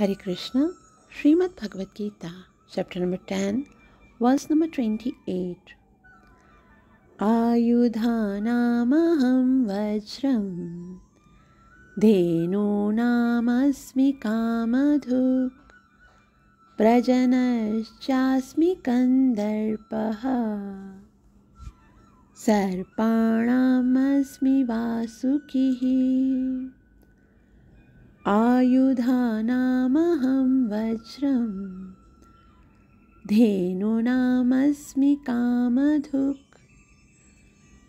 हरे Krishna Shrimad Bhagavad Gita chapter number ten verse number twenty eight आयुधानामहं वज्रं धेनूनामस्मि कामधुक् प्रजनश्चास्मि कंदर्प सर्पाणामस्मि वासुकिः आयुधानामहं वज्रम् धेनूनामस्मि कामधुक्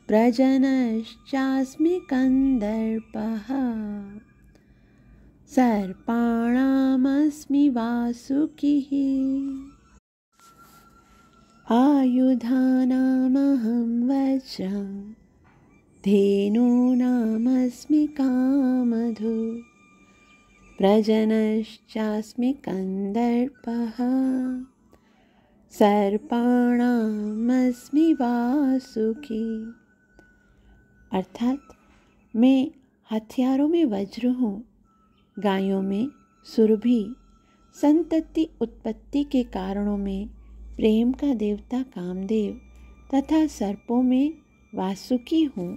प्रजनश्चास्मि कन्दर्पः सर्पाणामस्मि वासुकिः आयुधानामहं वज्रं धेनूनामस्मि कामधु प्रजनश्चास्मि कन्दर्पः सर्पाणामस्मि वासुकी अर्थात मैं हथियारों में वज्र हूँ गायों में सुरभि संतति उत्पत्ति के कारणों में प्रेम का देवता कामदेव तथा सर्पों में वासुकी हूँ